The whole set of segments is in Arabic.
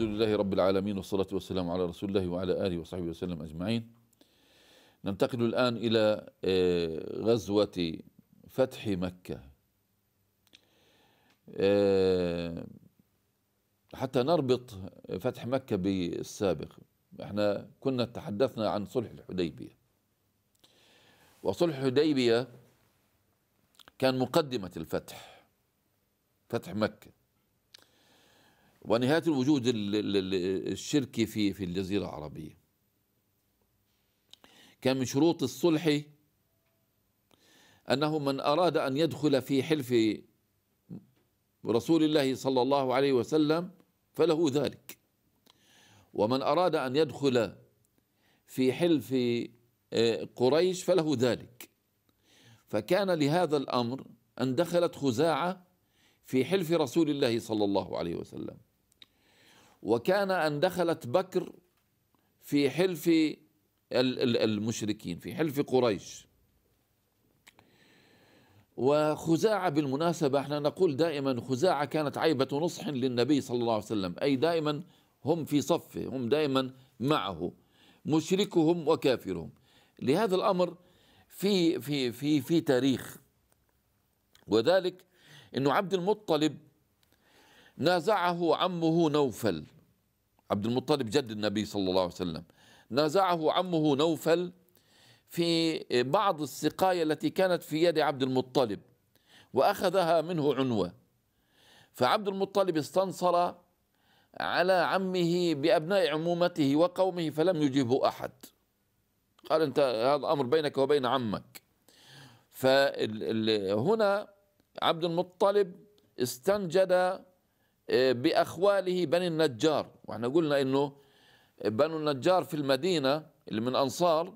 الحمد لله رب العالمين والصلاة والسلام على رسول الله وعلى آله وصحبه وسلم أجمعين ننتقل الآن إلى آه، غزوة فتح مكة آه، حتى نربط فتح مكة بالسابق احنا كنا تحدثنا عن صلح الحديبية وصلح الحديبية كان مقدمة الفتح فتح مكة ونهايه الوجود الشركي في في الجزيره العربيه كان من شروط الصلح انه من اراد ان يدخل في حلف رسول الله صلى الله عليه وسلم فله ذلك ومن اراد ان يدخل في حلف آه، قريش فله ذلك فكان لهذا الامر ان دخلت خزاعه في حلف رسول الله صلى الله عليه وسلم وكان أن دخلت بكر في حلف المشركين في حلف قريش وخزاعة بالمناسبة احنا نقول دائما خزاعة كانت عيبة نصح للنبي صلى الله عليه وسلم أي دائما هم في صفه هم دائما معه مشركهم وكافرهم لهذا الأمر في في في في تاريخ وذلك أنه عبد المطلب نازعه عمه نوفل عبد المطلب جد النبي صلى الله عليه وسلم نازعه عمه نوفل في بعض السقاية التي كانت في يد عبد المطلب وأخذها منه عنوة فعبد المطلب استنصر على عمه بأبناء عمومته وقومه فلم يجيبه أحد قال أنت هذا أمر بينك وبين عمك فهنا عبد المطلب استنجد باخواله بني النجار واحنا قلنا انه بنو النجار في المدينه اللي من انصار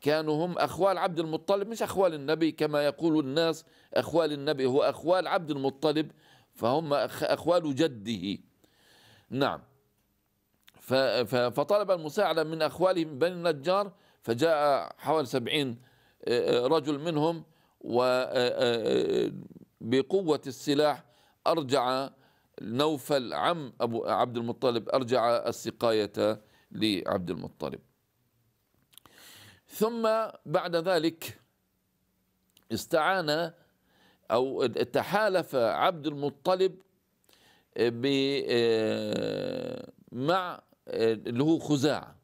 كانوا هم اخوال عبد المطلب مش اخوال النبي كما يقول الناس اخوال النبي هو اخوال عبد المطلب فهم اخوال جده نعم فطلب المساعده من اخواله من بني النجار فجاء حوالي سبعين آه، آه، رجل منهم وبقوه آه، السلاح ارجع نوفل عم أبو عبد المطلب أرجع السقاية لعبد المطلب ثم بعد ذلك استعان أو تحالف عبد المطلب مع اللي هو خزاعة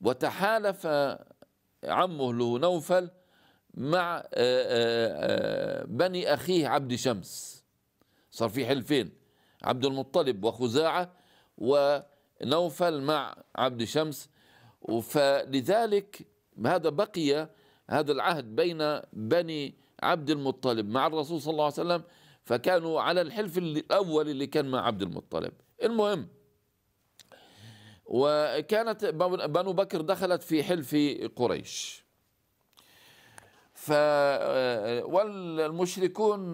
وتحالف عمه له نوفل مع بني أخيه عبد شمس صار في حلفين عبد المطلب وخزاعة ونوفل مع عبد شمس فلذلك هذا بقي هذا العهد بين بني عبد المطلب مع الرسول صلى الله عليه وسلم فكانوا على الحلف الأول اللي كان مع عبد المطلب المهم وكانت بنو بكر دخلت في حلف قريش ف والمشركون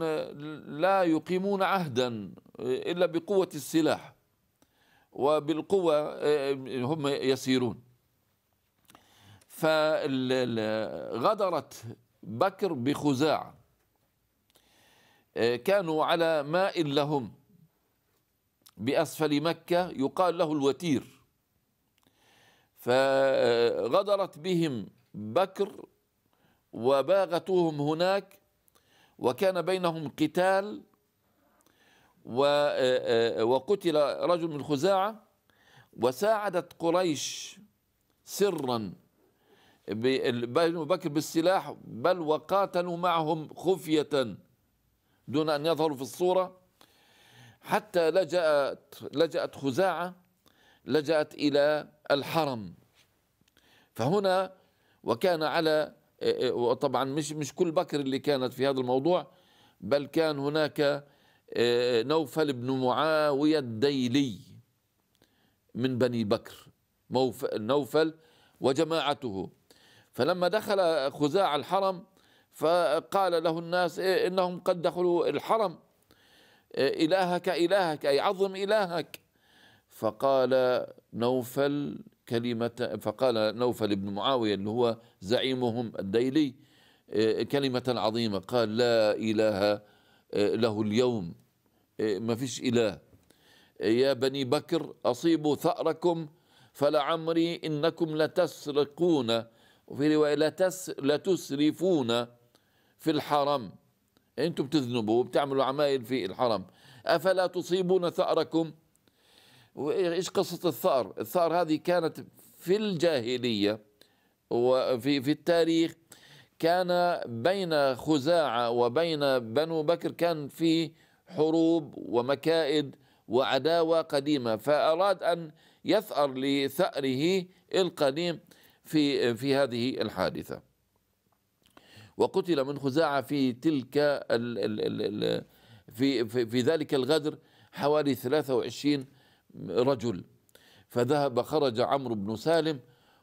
لا يقيمون عهدا إلا بقوة السلاح وبالقوة آه، هم يسيرون فغدرت بكر بخزاعة آه، كانوا على ماء لهم بأسفل مكة يقال له الوتير فغدرت بهم بكر وباغتوهم هناك وكان بينهم قتال آه، آه، آه، وقتل رجل من خزاعة وساعدت قريش سرا بنو بكر بالسلاح بل وقاتلوا معهم خفية دون أن يظهروا في الصورة حتى لجأت لجأت خزاعة لجأت إلى الحرم فهنا وكان على طبعا مش مش كل بكر اللي كانت في هذا الموضوع بل كان هناك آه، نوفل بن معاوية الديلي من بني بكر نوفل وجماعته فلما دخل خزاع الحرم فقال له الناس إيه إنهم قد دخلوا الحرم إيه، إلهك إلهك أي عظم إلهك فقال نوفل كلمة فقال نوفل بن معاوية اللي هو زعيمهم الديلي إيه، كلمة عظيمة قال لا إله آه، له اليوم آه، ما فيش إله آه، يا بني بكر أصيبوا ثأركم فلعمري إنكم لتسرقون وفي رواية لتس لتسرفون في الحرم أنتم بتذنبوا وبتعملوا عمايل في الحرم أفلا تصيبون ثأركم وإيش قصة الثأر الثأر هذه كانت في الجاهلية وفي في التاريخ كان بين خزاعة وبين بنو بكر كان في حروب ومكائد وعداوة قديمة فأراد أن يثأر لثأره القديم في في هذه الحادثة وقتل من خزاعة في تلك ال ال الـ في, في في ذلك الغدر حوالي 23 رجل فذهب خرج عمرو بن سالم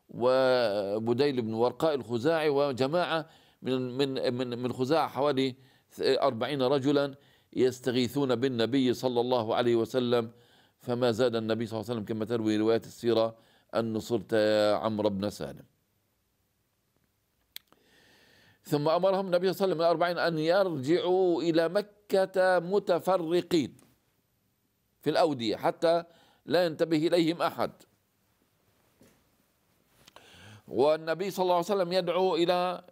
وبديل بن ورقاء الخزاعي وجماعة من من من من خزاعة حوالي أربعين رجلا يستغيثون بالنبي صلى الله عليه وسلم فما زاد النبي صلى الله عليه وسلم كما تروي رواية السيرة أن نصرت يا عمرو بن سالم ثم أمرهم النبي صلى الله عليه وسلم أن يرجعوا إلى مكة متفرقين في الأودية حتى لا ينتبه إليهم أحد والنبي صلى الله عليه وسلم يدعو إلى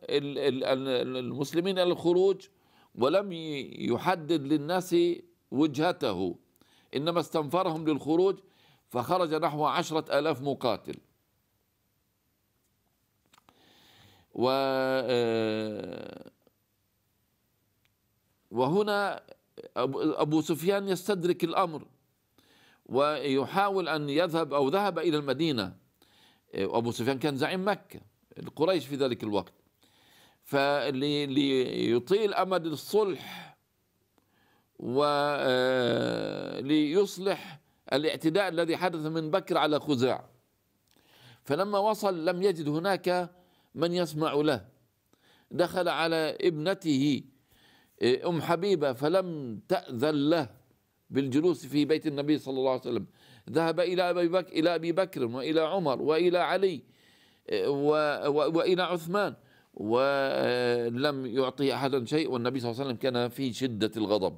المسلمين إلى الخروج ولم يحدد للناس وجهته إنما استنفرهم للخروج فخرج نحو عشرة ألاف مقاتل و آه، وهنا أبو سفيان يستدرك الأمر ويحاول أن يذهب أو ذهب إلى المدينة وابو آه، سفيان كان زعيم مكه القريش في ذلك الوقت فاللي يطيل امد الصلح وليصلح آه، الاعتداء الذي حدث من بكر على خزاع فلما وصل لم يجد هناك من يسمع له دخل على ابنته آه، ام حبيبه فلم تاذن له بالجلوس في بيت النبي صلى الله عليه وسلم ذهب إلى أبي بكر, إلى أبي بكر وإلى عمر وإلى علي وإلى عثمان ولم يعطي أحدا شيء والنبي صلى الله عليه وسلم كان في شدة الغضب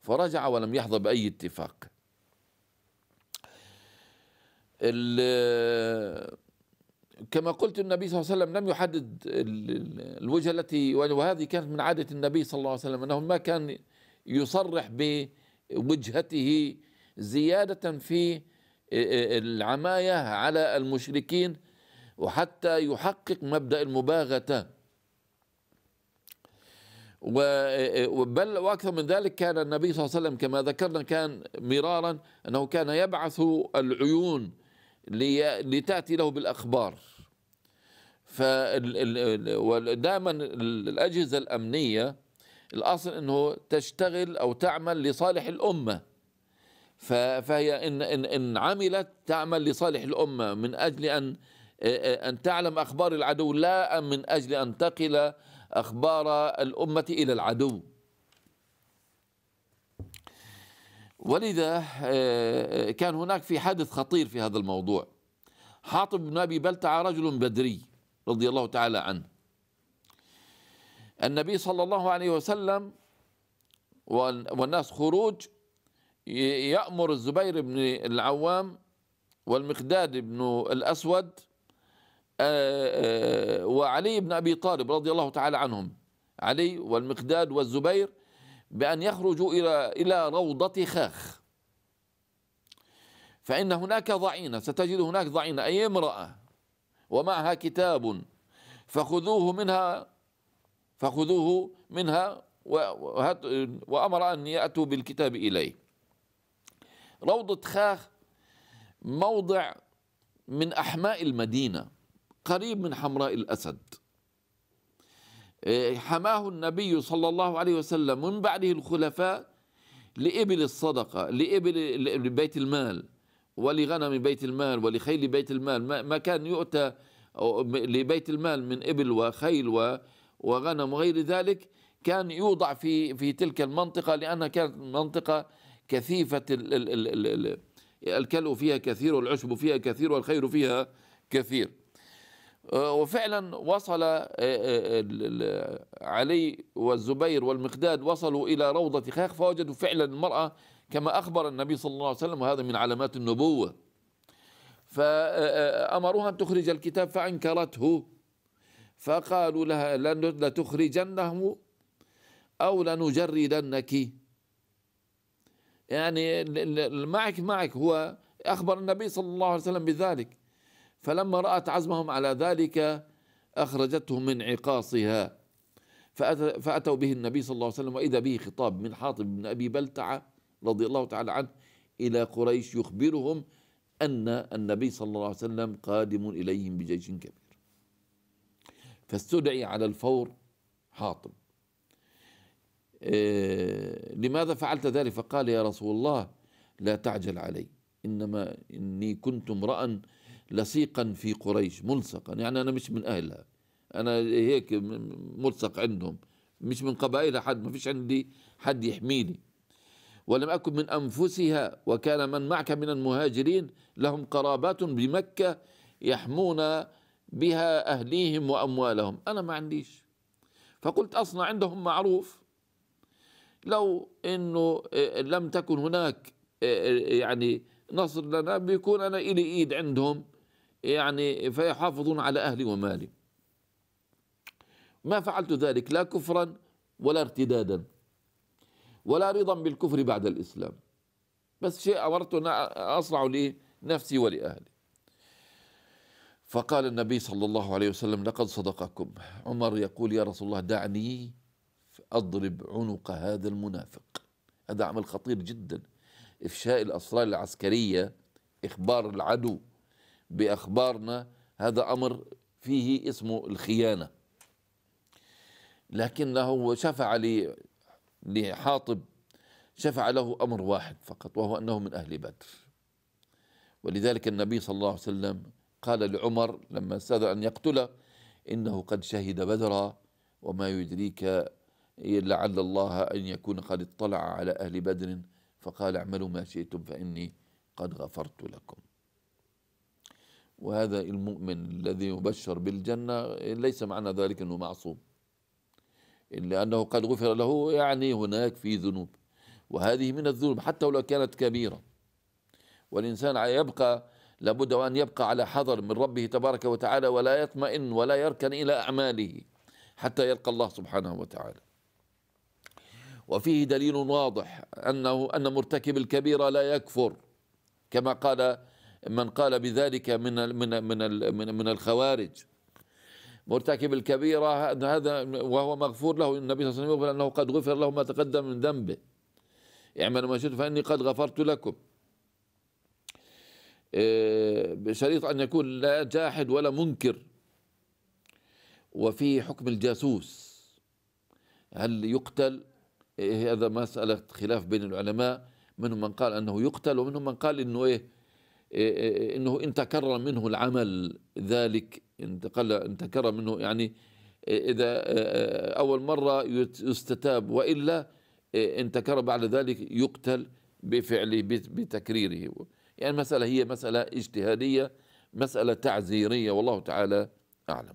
فرجع ولم يحظى بأي اتفاق كما قلت النبي صلى الله عليه وسلم لم يحدد الوجهة التي وهذه كانت من عادة النبي صلى الله عليه وسلم أنه ما كان يصرح بوجهته زيادة في آه، آه، العماية على المشركين وحتى يحقق مبدأ المباغتة آه، بل واكثر من ذلك كان النبي صلى الله عليه وسلم كما ذكرنا كان مرارا انه كان يبعث العيون لتاتي له بالاخبار ودائما الاجهزه الامنيه الاصل انه تشتغل او تعمل لصالح الامه فهي إن, إن, إن عملت تعمل لصالح الأمة من أجل أن أن تعلم أخبار العدو لا من أجل أن تقل أخبار الأمة إلى العدو ولذا كان هناك في حادث خطير في هذا الموضوع حاطب بن أبي بلتع رجل بدري رضي الله تعالى عنه النبي صلى الله عليه وسلم والناس خروج يأمر الزبير بن العوام والمقداد بن الأسود آه، آه، وعلي بن أبي طالب رضي الله تعالى عنهم علي والمقداد والزبير بأن يخرجوا إلى إلى روضة خاخ فإن هناك ضعينة ستجد هناك ضعينة أي امرأة ومعها كتاب فخذوه منها فخذوه منها وأمر أن يأتوا بالكتاب إليه روضة خاخ موضع من أحماء المدينة قريب من حمراء الأسد إيه، حماه النبي صلى الله عليه وسلم من بعده الخلفاء لإبل الصدقة لإبل بيت المال ولغنم بيت المال ولخيل بيت المال ما كان يؤتى لبيت المال من إبل وخيل وغنم وغير ذلك كان يوضع في في تلك المنطقة لأنها كانت منطقة كثيفة ال فيها كثير والعشب فيها كثير والخير فيها كثير آه، وفعلا وصل آه، آه، علي والزبير والمقداد وصلوا إلى روضة خاخ فوجدوا فعلا المرأة كما أخبر النبي صلى الله عليه وسلم وهذا من علامات النبوة فأمروها أن تخرج الكتاب فأنكرته فقالوا لها لتخرجنه أو لنجردنك يعني معك معك هو أخبر النبي صلى الله عليه وسلم بذلك فلما رأت عزمهم على ذلك أخرجته من عقاصها فأتوا به النبي صلى الله عليه وسلم وإذا به خطاب من حاطب بن أبي بلتعة رضي الله تعالى عنه إلى قريش يخبرهم أن النبي صلى الله عليه وسلم قادم إليهم بجيش كبير فاستدعي على الفور حاطب آه، لماذا فعلت ذلك فقال يا رسول الله لا تعجل علي إنما إني كنت امرأ لصيقا في قريش ملصقا يعني أنا مش من أهلها أنا هيك ملصق عندهم مش من قبائلها حد ما فيش عندي حد يحميني ولم أكن من أنفسها وكان من معك من المهاجرين لهم قرابات بمكة يحمون بها أهليهم وأموالهم أنا ما عنديش فقلت أصنع عندهم معروف لو انه آه، لم تكن هناك آه، آه، يعني نصر لنا بيكون انا الي ايد عندهم يعني فيحافظون على اهلي ومالي ما فعلت ذلك لا كفرا ولا ارتدادا ولا رضا بالكفر بعد الاسلام بس شيء امرت ان اصنع لنفسي ولاهلي فقال النبي صلى الله عليه وسلم لقد صدقكم عمر يقول يا رسول الله دعني أضرب عنق هذا المنافق هذا عمل خطير جدا إفشاء الأسرار العسكرية إخبار العدو بأخبارنا هذا أمر فيه اسمه الخيانة لكنه شفع لحاطب شفع له أمر واحد فقط وهو أنه من أهل بدر ولذلك النبي صلى الله عليه وسلم قال لعمر لما استاذ أن يقتله إنه قد شهد بدرا وما يدريك إيه، لعل الله أن يكون قد اطلع على أهل بدر فقال اعملوا ما شئتم فإني قد غفرت لكم وهذا المؤمن الذي يبشر بالجنة ليس معنى ذلك أنه معصوم لأنه قد غفر له يعني هناك في ذنوب وهذه من الذنوب حتى ولو كانت كبيرة والإنسان يبقى لابد وأن يبقى على حذر من ربه تبارك وتعالى ولا يطمئن ولا يركن إلى أعماله حتى يلقى الله سبحانه وتعالى وفيه دليل واضح أنه أن مرتكب الكبيرة لا يكفر كما قال من قال بذلك من من من من, من الخوارج مرتكب الكبيرة هذا وهو مغفور له النبي صلى الله عليه وسلم يقول أنه قد غفر له ما تقدم من ذنبه اعملوا ما شئتم فإني قد غفرت لكم بشريط آه، أن يكون لا جاحد ولا منكر وفي حكم الجاسوس هل يقتل إيه، إيه، هذا مسألة خلاف بين العلماء منهم من قال أنه يقتل ومنهم من قال أنه إيه, إيه، أنه إن تكرر منه العمل ذلك إن تكرر منه يعني إذا آه، أول مرة يستتاب وإلا إن تكرر بعد ذلك يقتل بفعله بتكريره يعني المسألة هي مسألة اجتهادية مسألة تعزيرية والله تعالى أعلم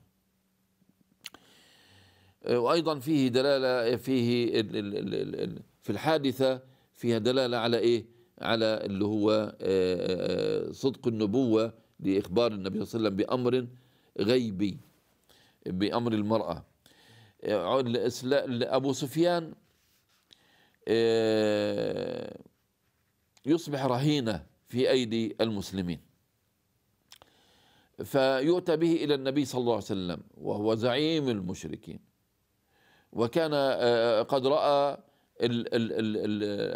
وايضا فيه دلاله فيه في الحادثه فيها دلاله على ايه على اللي هو آه، آه، صدق النبوه لاخبار النبي صلى الله عليه وسلم بامر غيبي بامر المراه ابو سفيان آه، يصبح رهينه في ايدي المسلمين فيؤتى به الى النبي صلى الله عليه وسلم وهو زعيم المشركين وكان آه، آه، قد رأى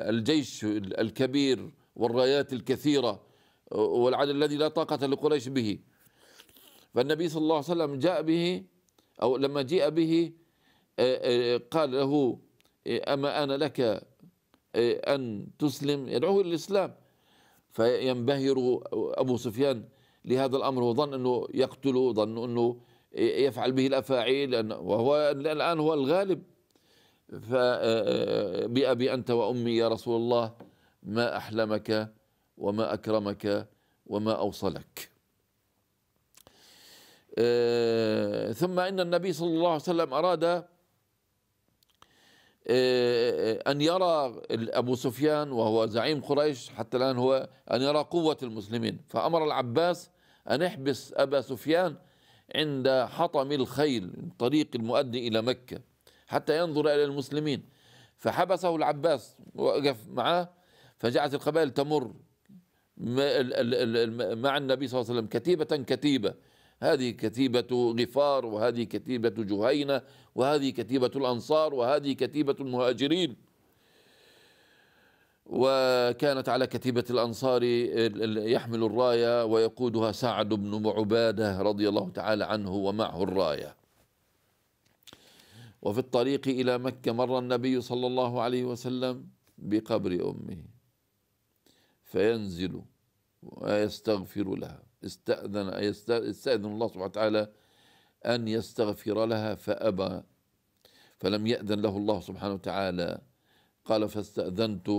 الجيش الكبير والرايات الكثيرة آه، والعدد الذي لا طاقة لقريش به فالنبي صلى الله عليه وسلم جاء به أو لما جيء به قال له أما أنا لك أن تسلم يدعوه إلى الإسلام فينبهر أبو سفيان لهذا الأمر وظن أنه يقتله ظن أنه إيه إيه يفعل به الافاعيل وهو الان هو الغالب فبأبي آه، آه، أنت وأمي يا رسول الله ما أحلمك وما أكرمك وما أوصلك آه، ثم إن النبي صلى الله عليه وسلم أراد أن يرى أبو سفيان وهو زعيم قريش حتى الآن هو أن يرى قوة المسلمين فأمر العباس أن يحبس أبا سفيان عند حطم الخيل الطريق المؤدي إلى مكة حتى ينظر إلى المسلمين فحبسه العباس وقف معاه فجعلت القبائل تمر مع النبي صلى الله عليه وسلم كتيبة كتيبة هذه كتيبة غفار وهذه كتيبة جهينة وهذه كتيبة الأنصار وهذه كتيبة المهاجرين وكانت على كتيبة الأنصار يحمل الراية ويقودها سعد بن عبادة رضي الله تعالى عنه ومعه الراية وفي الطريق إلى مكة مر النبي صلى الله عليه وسلم بقبر أمه فينزل ويستغفر لها استأذن, استأذن الله سبحانه وتعالى أن يستغفر لها فأبى فلم يأذن له الله سبحانه وتعالى قال فاستأذنت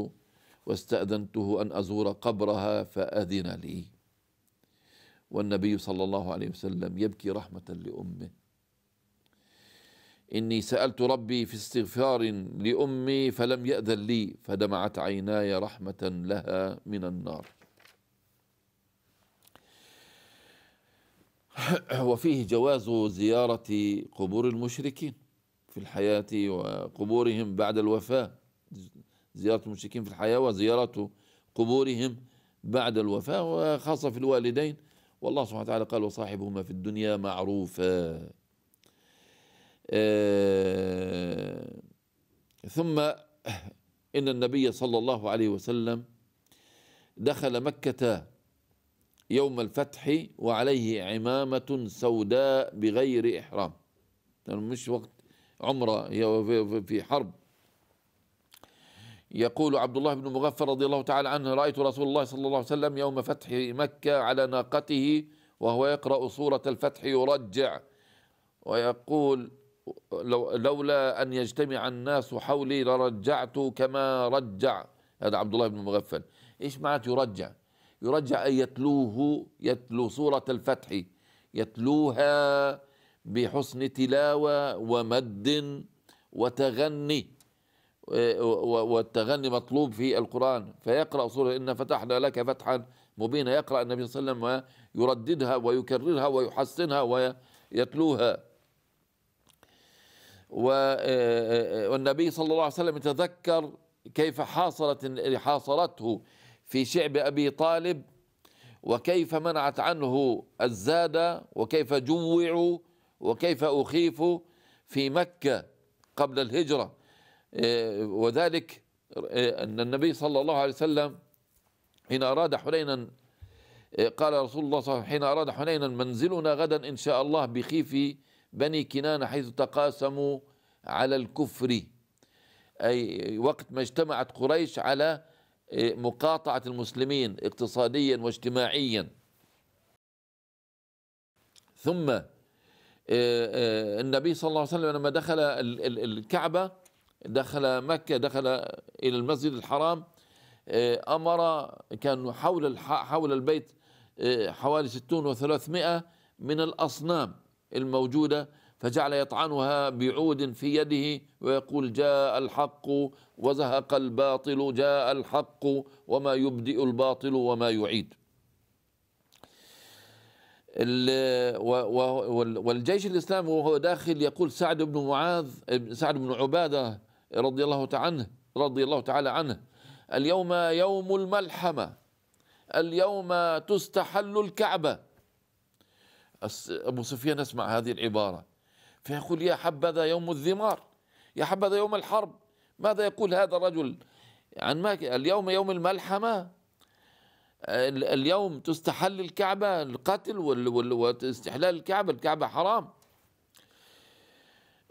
واستأذنته أن أزور قبرها فأذن لي والنبي صلى الله عليه وسلم يبكي رحمة لأمه إني سألت ربي في استغفار لأمي فلم يأذن لي فدمعت عيناي رحمة لها من النار وفيه جواز زيارة قبور المشركين في الحياة وقبورهم بعد الوفاة زيارة المشركين في الحياة وزيارة قبورهم بعد الوفاة وخاصة في الوالدين والله سبحانه وتعالى قال وصاحبهما في الدنيا معروفا آه ثم إن النبي صلى الله عليه وسلم دخل مكة يوم الفتح وعليه عمامة سوداء بغير إحرام لأنه يعني مش وقت عمرة هي في حرب يقول عبد الله بن مغفر رضي الله تعالى عنه رأيت رسول الله صلى الله عليه وسلم يوم فتح مكة على ناقته وهو يقرأ سورة الفتح يرجع ويقول لو لولا أن يجتمع الناس حولي لرجعت كما رجع هذا عبد الله بن مغفل إيش معناته يرجع يرجع أن يتلوه يتلو سورة الفتح يتلوها بحسن تلاوة ومد وتغني والتغني مطلوب في القرآن فيقرأ سورة إن فتحنا لك فتحا مبينا يقرأ النبي صلى الله عليه وسلم ويرددها ويكررها ويحسنها ويتلوها والنبي صلى الله عليه وسلم يتذكر كيف حاصرت حاصرته في شعب أبي طالب وكيف منعت عنه الزاد وكيف جوعوا وكيف أخيفوا في مكة قبل الهجرة آه، وذلك آه، أن النبي صلى الله عليه وسلم حين أراد حنينا آه، قال رسول الله صلى الله عليه وسلم حين أراد حنينا منزلنا غدا إن شاء الله بخيف بني كنانة حيث تقاسموا على الكفر أي وقت ما اجتمعت قريش على مقاطعة المسلمين اقتصاديا واجتماعيا ثم النبي صلى الله عليه وسلم لما دخل الكعبة دخل مكة دخل إلى المسجد الحرام آه، أمر كان حول حول البيت آه، حوالي ستون وثلاثمائة من الأصنام الموجودة فجعل يطعنها بعود في يده ويقول جاء الحق وزهق الباطل جاء الحق وما يبدئ الباطل وما يعيد والجيش الإسلامي وهو داخل يقول سعد بن معاذ سعد بن عبادة رضي الله تعالى عنه رضي الله تعالى عنه اليوم يوم الملحمة اليوم تستحل الكعبة أبو سفيان يسمع هذه العبارة فيقول يا حبذا يوم الذمار يا حبذا يوم الحرب ماذا يقول هذا الرجل عن ما اليوم يوم الملحمة اليوم تستحل الكعبة القتل واستحلال الكعبة الكعبة حرام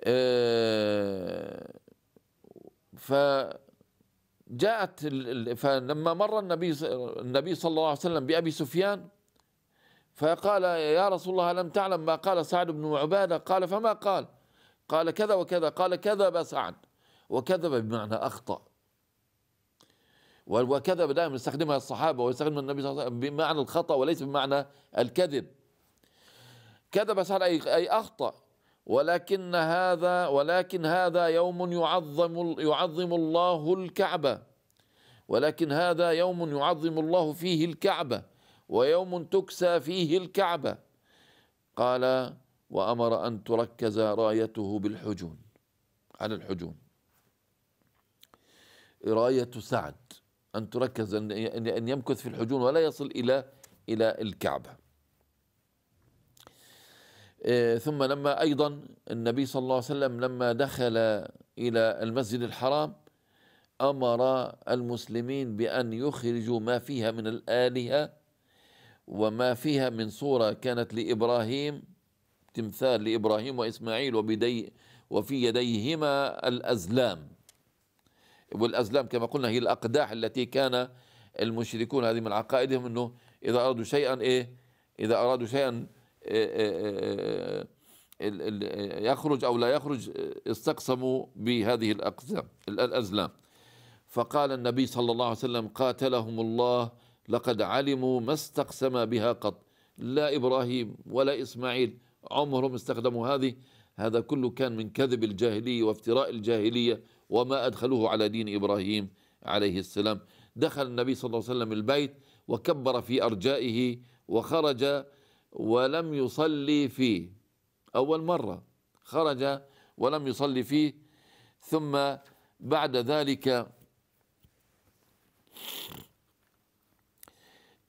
أه فجاءت فلما مر النبي النبي صلى الله عليه وسلم بأبي سفيان فقال يا رسول الله لم تعلم ما قال سعد بن عبادة قال فما قال قال كذا وكذا قال كذب سعد وكذب بمعنى أخطأ وكذب دائما يستخدمها الصحابة ويستخدمها النبي صلى الله عليه وسلم بمعنى الخطأ وليس بمعنى الكذب كذب سعد أي أخطأ ولكن هذا ولكن هذا يوم يعظم يعظم الله الكعبة ولكن هذا يوم يعظم الله فيه الكعبة ويوم تكسى فيه الكعبة قال وأمر أن تركز رايته بالحجون على الحجون راية سعد أن تركز أن يمكث في الحجون ولا يصل إلى إلى الكعبة آه، ثم لما أيضا النبي صلى الله عليه وسلم لما دخل إلى المسجد الحرام أمر المسلمين بأن يخرجوا ما فيها من الآلهة وما فيها من صورة كانت لإبراهيم تمثال لإبراهيم وإسماعيل وبدي وفي يديهما الأزلام والأزلام كما قلنا هي الأقداح التي كان المشركون هذه من عقائدهم أنه إذا أرادوا شيئا إيه إذا أرادوا شيئا آه، آه، آه، يخرج أو لا يخرج استقسموا بهذه الأقزام الأزلام فقال النبي صلى الله عليه وسلم قاتلهم الله لقد علموا ما استقسم بها قط لا إبراهيم ولا إسماعيل عمرهم استخدموا هذه هذا كله كان من كذب الجاهلية وافتراء الجاهلية وما أدخلوه على دين إبراهيم عليه السلام دخل النبي صلى الله عليه وسلم البيت وكبر في أرجائه وخرج ولم يصلي فيه أول مرة خرج ولم يصلي فيه ثم بعد ذلك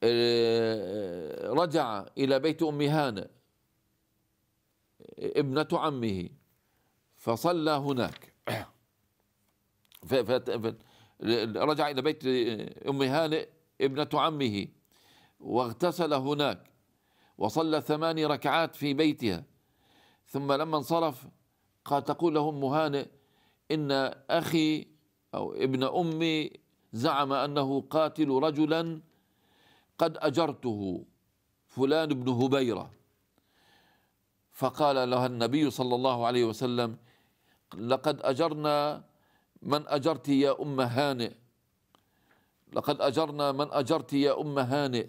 آه، رجع إلى بيت أم هانة ابنة عمه فصلى هناك رجع إلى بيت أم هانئ ابنة عمه واغتسل هناك وصلى ثماني ركعات في بيتها ثم لما انصرف قال تقول له أم هانئ إن أخي أو ابن أمي زعم أنه قاتل رجلا قد أجرته فلان بن هبيرة فقال لها النبي صلى الله عليه وسلم لقد أجرنا من أجرت يا أم هانئ لقد أجرنا من أجرت يا أم هانئ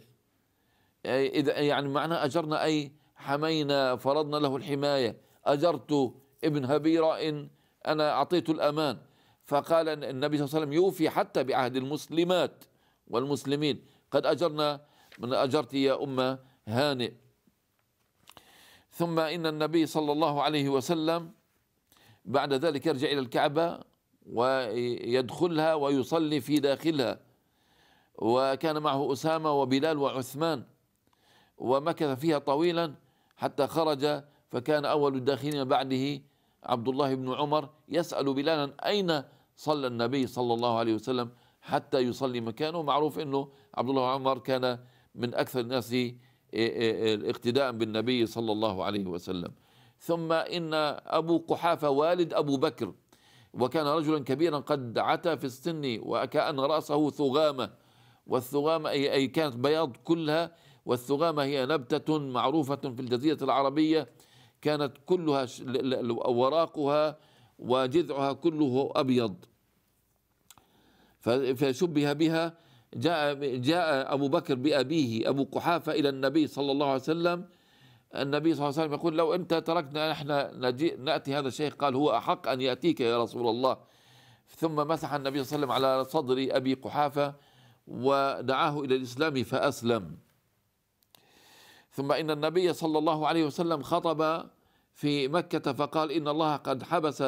إذا يعني معنى أجرنا أي حمينا فرضنا له الحماية أجرت ابن هبيرة إن أنا أعطيته الأمان فقال النبي صلى الله عليه وسلم يوفي حتى بعهد المسلمات والمسلمين قد أجرنا من أجرت يا أم هانئ ثم إن النبي صلى الله عليه وسلم بعد ذلك يرجع إلى الكعبة ويدخلها ويصلي في داخلها وكان معه أسامة وبلال وعثمان ومكث فيها طويلا حتى خرج فكان أول الداخلين بعده عبد الله بن عمر يسأل بلالا أين صلى النبي صلى الله عليه وسلم حتى يصلي مكانه معروف أنه عبد الله عمر كان من أكثر الناس إيه، إيه، اقتداء بالنبي صلى الله عليه وسلم ثم إن أبو قحافة والد أبو بكر وكان رجلا كبيرا قد عتى في السن وكأن رأسه ثغامة والثغامة أي كانت بياض كلها والثغامة هي نبتة معروفة في الجزيرة العربية كانت كلها وراقها وجذعها كله أبيض فشبه بها جاء جاء أبو بكر بأبيه أبو قحافة إلى النبي صلى الله عليه وسلم النبي صلى الله عليه وسلم يقول لو أنت تركنا نحن نأتي هذا الشيخ قال هو أحق أن يأتيك يا رسول الله ثم مسح النبي صلى الله عليه وسلم على صدر أبي قحافة ودعاه إلى الإسلام فأسلم ثم إن النبي صلى الله عليه وسلم خطب في مكة فقال إن الله قد حبس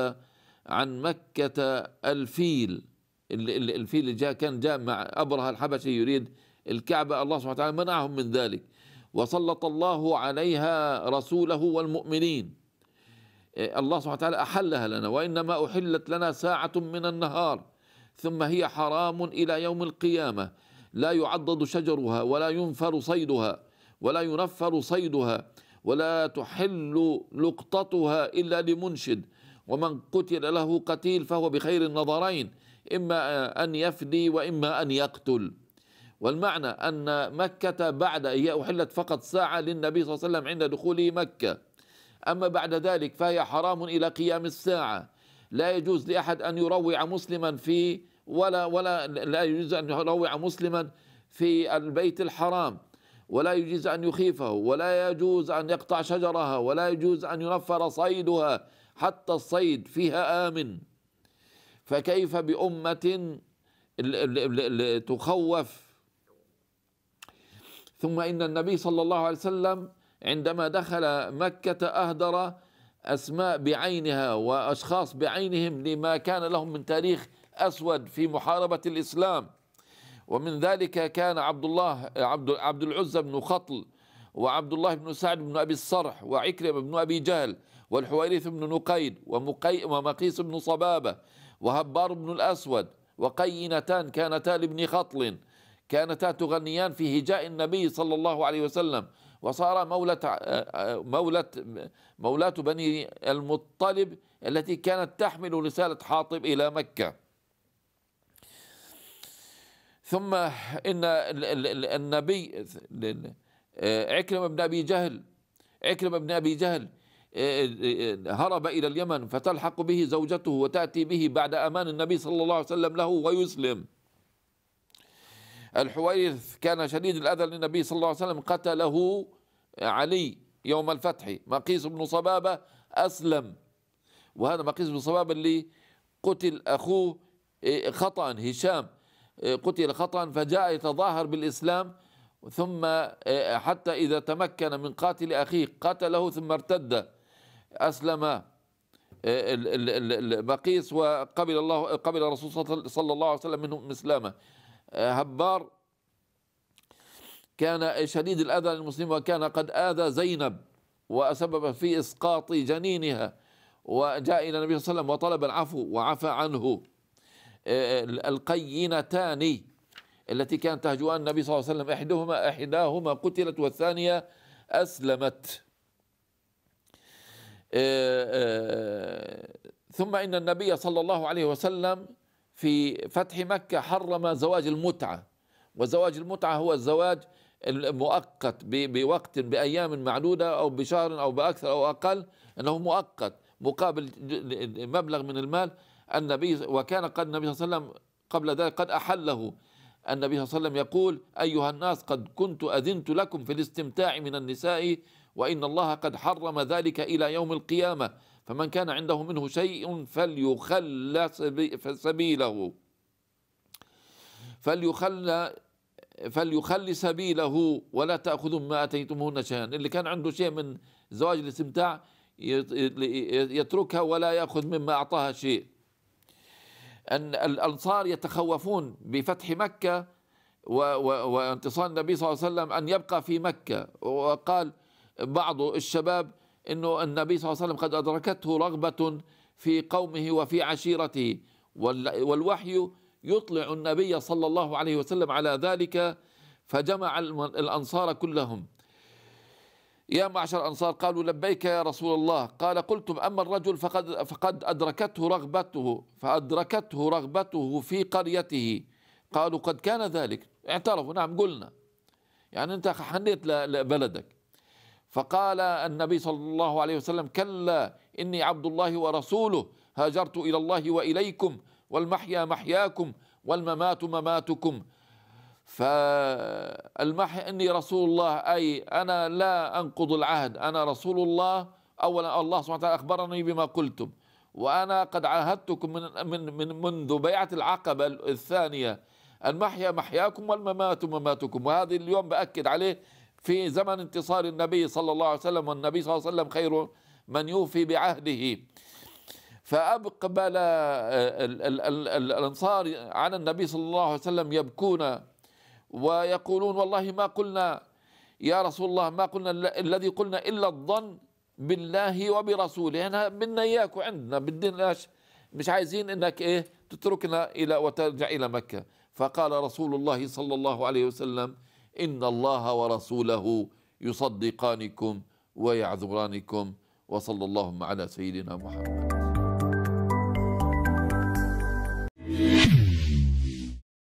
عن مكة الفيل الفيل اللي جاء كان جاء مع أبرهة الحبشي يريد الكعبة الله سبحانه وتعالى منعهم من ذلك وسلط الله عليها رسوله والمؤمنين إيه، الله سبحانه وتعالى أحلها لنا وإنما أحلت لنا ساعة من النهار ثم هي حرام إلى يوم القيامة لا يعضد شجرها ولا ينفر صيدها ولا ينفر صيدها ولا تحل لقطتها إلا لمنشد ومن قتل له قتيل فهو بخير النظرين إما أن يفدي وإما أن يقتل والمعنى أن مكة بعد هي أحلت فقط ساعة للنبي صلى الله عليه وسلم عند دخوله مكة أما بعد ذلك فهي حرام إلى قيام الساعة لا يجوز لأحد أن يروع مسلما في ولا ولا لا يجوز أن يروع مسلما في البيت الحرام ولا يجوز أن يخيفه ولا يجوز أن يقطع شجرها ولا يجوز أن ينفر صيدها حتى الصيد فيها آمن فكيف بأمة تخوف ثم إن النبي صلى الله عليه وسلم عندما دخل مكة أهدر أسماء بعينها وأشخاص بعينهم لما كان لهم من تاريخ أسود في محاربة الإسلام ومن ذلك كان عبد الله عبد عبد العزى بن خطل وعبد الله بن سعد بن ابي الصرح وعكرمه بن ابي جهل والحويرث بن نقيد ومقيس بن صبابه وهبار بن الاسود وقينتان كانتا لابن خطل كانتا تغنيان في هجاء النبي صلى الله عليه وسلم وصار مولة مولة مولاة بني المطلب التي كانت تحمل رسالة حاطب إلى مكة ثم ان النبي آه، عكرمه بن ابي جهل عكرمه بن ابي جهل آه، آه، هرب الى اليمن فتلحق به زوجته وتاتي به بعد امان النبي صلى الله عليه وسلم له ويسلم الحويرث كان شديد الاذى للنبي صلى الله عليه وسلم قتله علي يوم الفتح مقيس بن صبابه اسلم وهذا مقيس بن صبابه اللي قتل اخوه خطا هشام آه، قتل خطأ فجاء يتظاهر بالإسلام ثم آه، حتى إذا تمكن من قاتل أخيه قتله ثم ارتد أسلم آه، بقيس وقبل الله قبل الرسول صلى الله عليه وسلم منهم إسلامه هبار كان شديد الأذى للمسلمين وكان قد آذى زينب وسبب في إسقاط جنينها وجاء إلى النبي صلى الله عليه وسلم وطلب العفو وعفى عنه القينتان التي كانت تهجوان النبي صلى الله عليه وسلم إحدهما إحداهما قتلت والثانية أسلمت آه، آه، ثم إن النبي صلى الله عليه وسلم في فتح مكة حرم زواج المتعة وزواج المتعة هو الزواج المؤقت بوقت بأيام معدودة أو بشهر أو بأكثر أو أقل أنه مؤقت مقابل مبلغ من المال النبي وكان قد النبي صلى الله عليه وسلم قبل ذلك قد أحله النبي صلى الله عليه وسلم يقول أيها الناس قد كنت أذنت لكم في الاستمتاع من النساء وإن الله قد حرم ذلك إلى يوم القيامة فمن كان عنده منه شيء فليخل سبيله فليخل فليخل سبيله ولا تأخذوا ما أتيتموهن شيئا اللي كان عنده شيء من زواج الاستمتاع يتركها ولا يأخذ مما أعطاها شيء أن الأنصار يتخوفون بفتح مكة وانتصار النبي صلى الله عليه وسلم أن يبقى في مكة وقال بعض الشباب أنه النبي صلى الله عليه وسلم قد أدركته رغبة في قومه وفي عشيرته والوحي يطلع النبي صلى الله عليه وسلم على ذلك فجمع الأنصار كلهم يا معشر الأنصار قالوا لبيك يا رسول الله قال قلتم أما الرجل فقد, فقد أدركته رغبته فأدركته رغبته في قريته قالوا قد كان ذلك اعترفوا نعم قلنا يعني أنت حنيت لبلدك فقال النبي صلى الله عليه وسلم كلا إني عبد الله ورسوله هاجرت إلى الله وإليكم والمحيا محياكم والممات مماتكم فالمحي اني رسول الله اي انا لا انقض العهد انا رسول الله اولا الله سبحانه وتعالى اخبرني بما قلتم وانا قد عاهدتكم من من من منذ بيعه العقبه الثانيه المحيا محياكم والممات مماتكم وهذا اليوم باكد عليه في زمن انتصار النبي صلى الله عليه وسلم والنبي صلى الله عليه وسلم خير من يوفي بعهده فأقبل آه، الأنصار على النبي صلى الله عليه وسلم يبكون ويقولون والله ما قلنا يا رسول الله ما قلنا الذي قلنا إلا الظن بالله وبرسوله احنا يعني بدنا إياك وعندنا ايش مش عايزين إنك إيه تتركنا إلى وترجع إلى مكة فقال رسول الله صلى الله عليه وسلم إن الله ورسوله يصدقانكم ويعذرانكم وصلى اللهم على سيدنا محمد